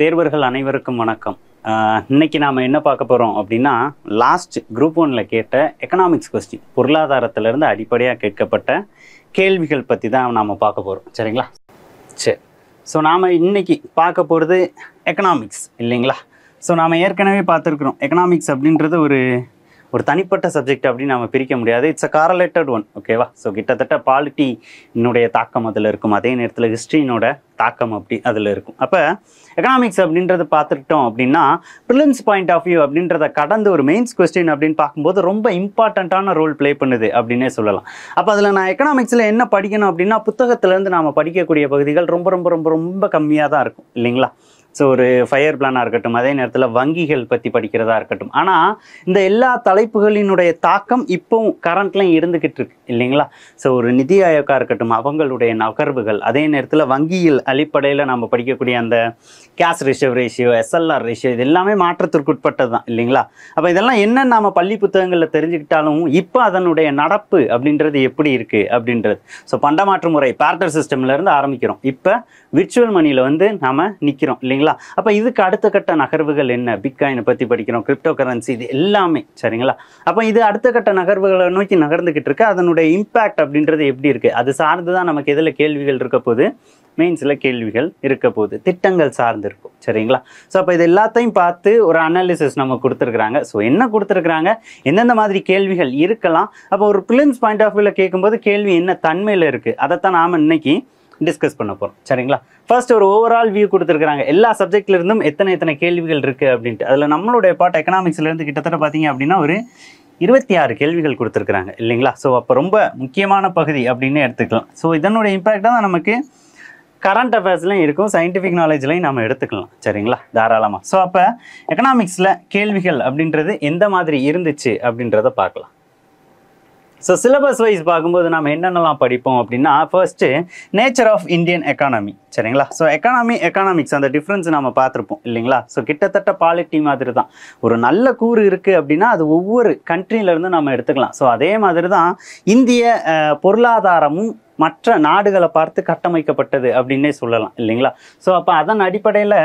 தேர்வர்கள் அனைவருக்கும் வணக்கம் இன்னைக்கு நாம் என்ன பார்க்க போகிறோம் அப்படின்னா லாஸ்ட் குரூப் ஒனில் கேட்ட எக்கனாமிக்ஸ் கொஸ்டின் பொருளாதாரத்திலேருந்து அடிப்படையாக கேட்கப்பட்ட கேள்விகள் பற்றி தான் நாம் பார்க்க போகிறோம் சரிங்களா சரி ஸோ நாம் இன்னைக்கு பார்க்க போகிறது எக்கனாமிக்ஸ் இல்லைங்களா ஸோ நாம் ஏற்கனவே பார்த்துருக்குறோம் எக்கனாமிக்ஸ் அப்படின்றது ஒரு ஒரு தனிப்பட்ட சப்ஜெக்ட் அப்படின்னு நம்ம பிரிக்க முடியாது இட்ஸ் அ காரலேட்டட் ஒன் ஓகேவா ஸோ கிட்டத்தட்ட பாலிட்டினுடைய தாக்கம் அதில் இருக்கும் அதே நேரத்தில் ஹிஸ்ட்ரியினோட தாக்கம் அப்படி அதில் இருக்கும் அப்போ எக்கனாமிக்ஸ் அப்படின்றத பார்த்துக்கிட்டோம் அப்படின்னா ப்ரிலிம்ஸ் பாயிண்ட் ஆஃப் வியூ அப்படின்றத கடந்து ஒரு மெயின்ஸ் கொஸ்டின் அப்படின்னு பார்க்கும்போது ரொம்ப இம்பார்ட்டண்ட்டான ரோல் ப்ளே பண்ணுது அப்படின்னே சொல்லலாம் அப்போ அதில் நான் எக்கனாமிக்ஸில் என்ன படிக்கணும் அப்படின்னா புத்தகத்திலேருந்து நாம் படிக்கக்கூடிய பகுதிகள் ரொம்ப ரொம்ப ரொம்ப ரொம்ப கம்மியாக தான் இருக்கும் இல்லைங்களா ஸோ ஒரு ஃபயர் பிளானாக இருக்கட்டும் அதே நேரத்தில் வங்கிகள் பற்றி படிக்கிறதா இருக்கட்டும் ஆனால் இந்த எல்லா தலைப்புகளினுடைய தாக்கம் இப்போவும் கரண்ட்லையும் இருந்துக்கிட்டு இருக்கு இல்லைங்களா ஸோ ஒரு நிதி ஆயோக்காக இருக்கட்டும் அவங்களுடைய நகர்வுகள் அதே நேரத்தில் வங்கியில் அடிப்படையில் நம்ம படிக்கக்கூடிய அந்த cash reserve ratio SLR ratio இது எல்லாமே மாற்றத்திற்கு உட்பட்டது தான் இல்லைங்களா அப்போ இதெல்லாம் என்ன நாம் பள்ளி புத்தகங்களில் தெரிஞ்சுக்கிட்டாலும் இப்போ அதனுடைய நடப்பு அப்படின்றது எப்படி இருக்குது அப்படின்றது ஸோ பண்டமாற்று முறை பேர்டர் சிஸ்டம்லேருந்து ஆரம்பிக்கிறோம் இப்போ விர்ச்சுவல் மணியில் வந்து நாம் நிற்கிறோம் இல்லைங்களா சரிங்களா அப்போ இதுக்கு அடுத்த கட்ட நகர்வுகள் என்ன பிட்காயினை பற்றி படிக்கிறோம் கிரிப்டோ கரன்சி இது எல்லாமே சரிங்களா அப்போ இது அடுத்த கட்ட நகர்வுகளை நோக்கி நகர்ந்துக்கிட்டு இருக்கு அதனுடைய இம்பேக்ட் அப்படின்றது எப்படி இருக்குது அது சார்ந்து தான் நமக்கு எதில் கேள்விகள் இருக்க போது மெயின்ஸில் கேள்விகள் இருக்க போது திட்டங்கள் சார்ந்து இருக்கும் சரிங்களா ஸோ அப்போ இது எல்லாத்தையும் பார்த்து ஒரு அனாலிசிஸ் நம்ம கொடுத்துருக்குறாங்க ஸோ என்ன கொடுத்துருக்குறாங்க எந்தெந்த மாதிரி கேள்விகள் இருக்கலாம் அப்போ ஒரு பிலிம்ஸ் பாயிண்ட் ஆஃப் வியூவில் கேட்கும்போது கேள்வி என்ன தன்மையில் இருக்குது அதைத்தான் நாம் இன்னைக்கு டிஸ்கஸ் பண்ண போகிறோம் சரிங்களா ஃபர்ஸ்ட் ஒரு ஓவரால் வியூ கொடுத்துருக்காங்க எல்லா சப்ஜெக்ட்லேருந்தும் எத்தனை எத்தனை கேள்விகள் இருக்குது அப்படின்ட்டு அதில் நம்மளுடைய பார்ட் எக்கனாமிக்ஸ்லேருந்து கிட்டத்தட்ட பார்த்தீங்க அப்படின்னா ஒரு இருபத்தி ஆறு கேள்விகள் கொடுத்துருக்குறாங்க இல்லைங்களா ஸோ அப்போ ரொம்ப முக்கியமான பகுதி அப்படின்னு எடுத்துக்கலாம் ஸோ இதனுடைய இம்பேக்டாக தான் நமக்கு கரண்ட் அஃபேர்ஸ்லையும் இருக்கும் சயின்டிஃபிக் நாலேஜ்லையும் நம்ம எடுத்துக்கலாம் சரிங்களா தாராளமாக ஸோ அப்போ எக்கனாமிக்ஸில் கேள்விகள் அப்படின்றது எந்த மாதிரி இருந்துச்சு அப்படின்றத பார்க்கலாம் ஸோ சிலபஸ் வைஸ் பார்க்கும்போது நம்ம என்னென்னலாம் படிப்போம் அப்படின்னா first nature of Indian economy சரிங்களா ஸோ எக்கானமி எக்கானமிக்ஸ் அந்த டிஃப்ரென்ஸ் நம்ம பார்த்துருப்போம் இல்லைங்களா ஸோ கிட்டத்தட்ட பாலிட்டி மாதிரி தான் ஒரு நல்ல கூறு இருக்குது அப்படின்னா அது ஒவ்வொரு கண்ட்ரியிலேருந்து நம்ம எடுத்துக்கலாம் ஸோ அதே மாதிரி தான் இந்திய பொருளாதாரமும் மற்ற நாடுகளை பார்த்து கட்டமைக்கப்பட்டது அப்படின்னே சொல்லலாம் இல்லைங்களா ஸோ அப்போ அதன் அடிப்படையில்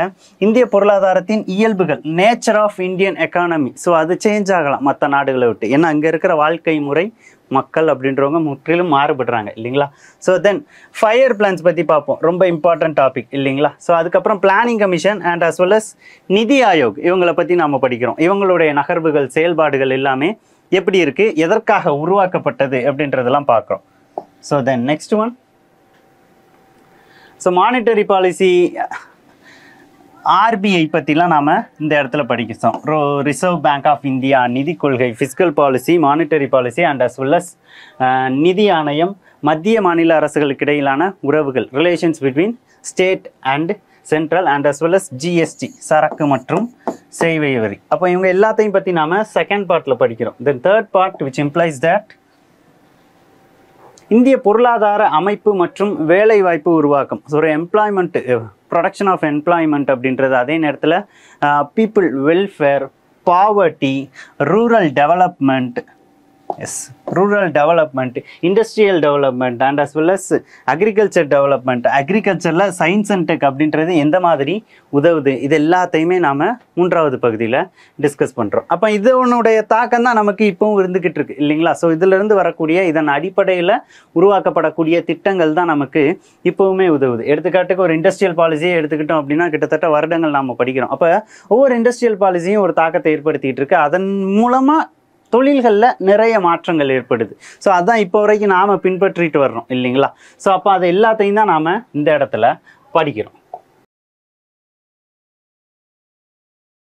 இந்திய பொருளாதாரத்தின் இயல்புகள் nature of Indian economy so அது சேஞ்ச் ஆகலாம் மற்ற நாடுகளை விட்டு ஏன்னா அங்கே இருக்கிற வாழ்க்கை முறை மக்கள் அப்படின்றவங்க முற்றிலும் மாறுபடுறாங்க இல்லைங்களா ஸோ தென் ஃபயர் பிளான்ஸ் பற்றி பார்ப்போம் ரொம்ப இம்பார்ட்டன்ட் டாபிக் இல்லைங்களா ஸோ அதுக்கப்புறம் planning commission and as well as NITI Aayog இவங்களை பற்றி நாம் படிக்கிறோம் இவங்களுடைய நகர்வுகள் செயல்பாடுகள் எல்லாமே எப்படி இருக்குது எதற்காக உருவாக்கப்பட்டது அப்படின்றதெல்லாம் பார்க்குறோம் So then next one So monetary policy RBI பற்றிலாம் நாம் இந்த இடத்துல படிக்கிறோம் ரோ ரிசர்வ் பேங்க் ஆஃப் இந்தியா நிதி கொள்கை fiscal policy monetary policy and as well நிதி ஆணையம் மத்திய மாநில அரசுகளுக்கு இடையிலான உறவுகள் relations between state and central and as well as சரக்கு மற்றும் சேவை வரி அப்போ இவங்க எல்லாத்தையும் பற்றி நாம் செகண்ட் பார்ட்டில் படிக்கிறோம் then third part which implies that இந்திய பொருளாதார அமைப்பு மற்றும் வேலைவாய்ப்பு உருவாக்கம் ஸோ ஒரு எம்ப்ளாய்மெண்ட் ப்ரொடக்ஷன் ஆஃப் எம்ப்ளாய்மெண்ட் அப்படின்றது அதே நேரத்தில் people welfare poverty rural development yes rural development industrial development and as well as agriculture development அக்ரிகல்ச்சரில் சயின்ஸ் அண்ட் டெக் அப்படின்றது எந்த மாதிரி உதவுது இது எல்லாத்தையுமே நாம் மூன்றாவது பகுதியில் டிஸ்கஸ் பண்ணுறோம் அப்போ இதனுடைய தாக்கம் தான் நமக்கு இப்போவும் இருந்துக்கிட்டு இருக்கு இல்லைங்களா ஸோ இதிலிருந்து வரக்கூடிய இதன் அடிப்படையில் உருவாக்கப்படக்கூடிய திட்டங்கள் தான் நமக்கு இப்போவுமே உதவுது எடுத்துக்காட்டுக்கு ஒரு இண்டஸ்ட்ரியல் பாலிசியை எடுத்துக்கிட்டோம் அப்படின்னா கிட்டத்தட்ட வருடங்கள் நாம் படிக்கிறோம் அப்போ ஒவ்வொரு இண்டஸ்ட்ரியல் பாலிசியும் ஒரு தாக்கத்தை ஏற்படுத்திகிட்டு இருக்கு அதன் மூலமாக தொழில்களில் நிறைய மாற்றங்கள் ஏற்படுது ஸோ அதுதான் இப்போ வரைக்கும் நாம் பின்பற்றிட்டு வர்றோம் இல்லைங்களா ஸோ அப்போ அது எல்லாத்தையும் தான் நாம் இந்த இடத்துல படிக்கிறோம்